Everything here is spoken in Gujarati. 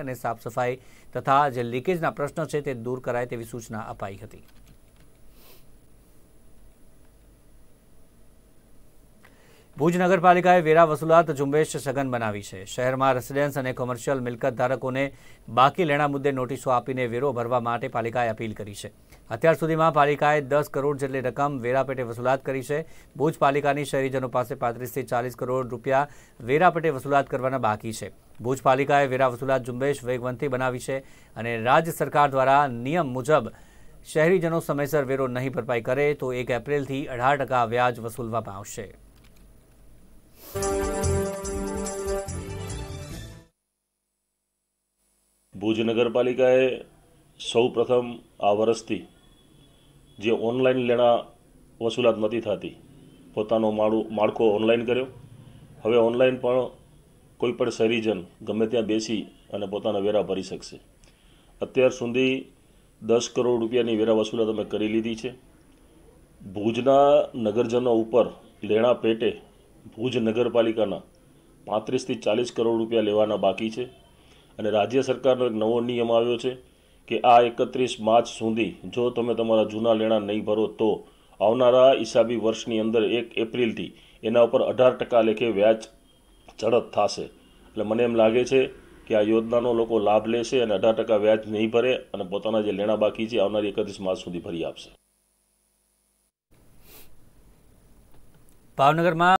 અને સાફ સફાઈ તથા જે લીકેજના પ્રશ્ન છે તે દૂર કરાય તેવી સૂચના અપાઈ હતી ભુજ નગરપાલિકાએ વેરા વસૂલાત ઝુંબેશ સઘન બનાવી છે શહેરમાં રેસિડેન્સ અને કોમર્શિયલ મિલકત ધારકોને બાકી લેણા મુદ્દે નોટિસો આપીને વેરો ભરવા માટે પાલિકાએ અપીલ કરી છે અત્યાર સુધીમાં પાલિકાએ દસ કરોડ જેટલી રકમ વેરા પેટે વસૂલાત કરી છે ભુજ પાલિકાની શહેરીજનો પાસે પાંત્રીસથી ચાલીસ કરોડ રૂપિયા વેરા પેટે વસૂલાત કરવાના બાકી છે ભુજપાલિકાએ વેરા વસૂલાત ઝુંબેશ વેગવંતી બનાવી છે અને રાજ્ય સરકાર દ્વારા નિયમ મુજબ શહેરીજનો સમયસર વેરો નહીં ભરપાઈ કરે તો એક એપ્રિલથી અઢાર ટકા વ્યાજ વસૂલવામાં આવશે ભુજ નગરપાલિકાએ સૌ પ્રથમ આ વર્ષથી જે ઓનલાઈન લેણા વસૂલાત નથી થતી પોતાનો માળું માળખો ઓનલાઈન કર્યો હવે ઓનલાઈન પણ કોઈ પણ શહેરીજન ગમે ત્યાં બેસી અને પોતાના વેરા ભરી શકશે અત્યાર સુધી દસ કરોડ રૂપિયાની વેરા વસૂલાત અમે કરી લીધી છે ભુજના નગરજનો ઉપર લેણા પેટે ભુજ નગરપાલિકાના પાંત્રીસથી ચાલીસ કરોડ રૂપિયા લેવાના બાકી છે અને રાજ્ય સરકારનો એક નવો નિયમ આવ્યો છે કે આ એકત્રીસ માર્ચ સુધી જો તમે તમારા જૂના લેણા નહીં ભરો તો આવનારા હિસાબી વર્ષની અંદર એક એપ્રિલથી એના ઉપર અઢાર ટકા લેખે વ્યાજ ઝડપ થશે એટલે મને એમ લાગે છે કે આ યોજનાનો લોકો લાભ લેશે અને અઢાર ટકા વ્યાજ નહીં ભરે અને પોતાના જે લેણા બાકી છે આવનારી એકત્રીસ માર્ચ સુધી ભરી આપશે ભાવનગરમાં